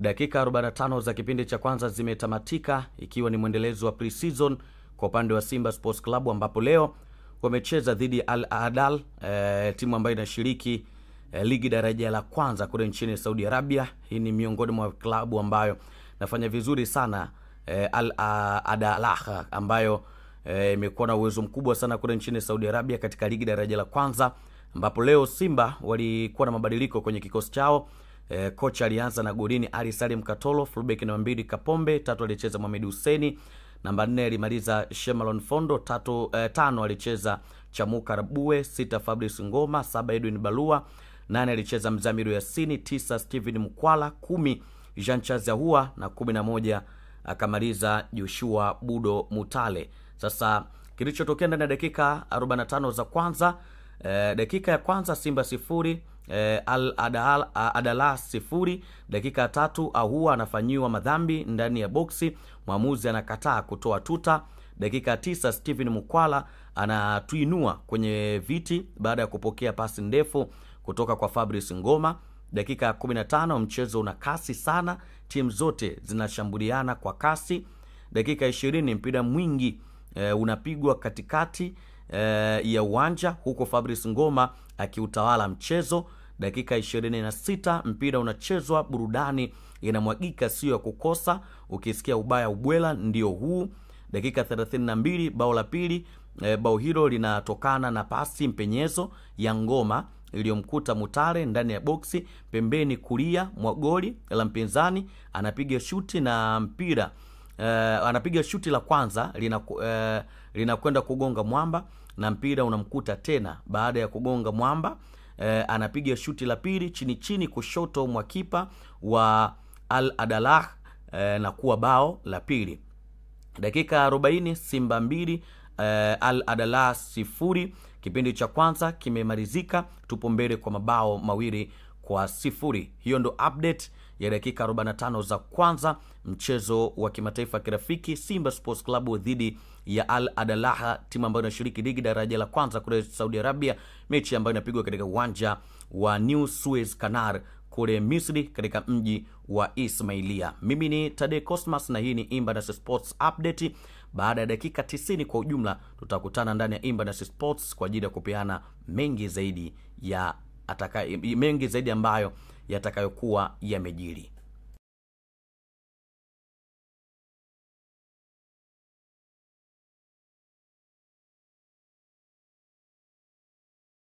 Dakika 45 za kipindi cha kwanza zimetamatika ikiwa ni mwendelezo wa pre-season kwa upande wa Simba Sports Club ambapo leo wamecheza dhidi ya Al Ahly e, timu ambayo inashiriki e, ligi daraja la kwanza kule nchini Saudi Arabia. Hii ni miongoni mwa klabu ambayo nafanya vizuri sana e, Al Adalah ambayo imekuwa e, na uwezo mkubwa sana kule nchini Saudi Arabia katika ligi daraja la kwanza, ambapo leo Simba walikuwa na mabadiliko kwenye kikosi chao E, kocha alianza na golini Ali Salim Katolo, fullback namba mbili Kapombe, tatu alicheza Mohamed Huseni, namba nne alimaliza Shemalon Fondo, tatu, e, tano alicheza Chamuka Rabue, sita Fabrice Ngoma, saba Edwin Balua, nane alicheza Mzamiru Yasini, tisa Steven Mkwala, kumi Jean Charles Yahua na kumi na moja akamaliza Joshua Budo Mutale. Sasa kilichotokea ndani ya dakika 45 za kwanza E, dakika ya kwanza Simba sifuri e, Al Adal, Adala sifuri. Dakika ya tatu Ahua anafanyiwa madhambi ndani ya boksi, mwamuzi anakataa kutoa tuta. Dakika ya tisa Steven Mukwala anatuinua kwenye viti baada ya kupokea pasi ndefu kutoka kwa Fabrice Ngoma. Dakika ya 15 mchezo una kasi sana, timu zote zinashambuliana kwa kasi. Dakika 20 mpira mwingi e, unapigwa katikati eh, ya uwanja huko Fabrice Ngoma akiutawala mchezo. Dakika 26 mpira unachezwa, burudani inamwagika, sio ya kukosa. Ukisikia ubaya ubwela ndio huu. Dakika 32 bao la pili, e, bao hilo linatokana na pasi mpenyezo ya Ngoma iliyomkuta mutare ndani ya boksi pembeni kulia mwa goli la mpinzani, anapiga shuti na mpira uh, anapiga shuti la kwanza eh, linakwenda uh, lina kugonga mwamba na mpira unamkuta tena baada ya kugonga mwamba uh, anapiga shuti la pili chini chini kushoto mwa kipa wa Al Adalah uh, na kuwa bao la pili. Dakika 40 Simba mbili uh, Al Adalah sifuri. Kipindi cha kwanza kimemalizika, tupo mbele kwa mabao mawili kwa sifuri. Hiyo ndo update ya dakika 45 za kwanza mchezo wa kimataifa kirafiki Simba Sports Club dhidi ya Al Adalaha, timu ambayo inashiriki ligi daraja la kwanza kule Saudi Arabia, mechi ambayo inapigwa katika uwanja wa New Suez Canal kule Misri katika mji wa Ismailia. Mimi ni Tade Cosmas na hii ni Imbanas Sports Update. Baada ya dakika 90 kwa ujumla, tutakutana ndani ya Imbanas Sports kwa ajili ya kupeana mengi zaidi ya atakaye mengi zaidi ambayo yatakayokuwa yamejiri.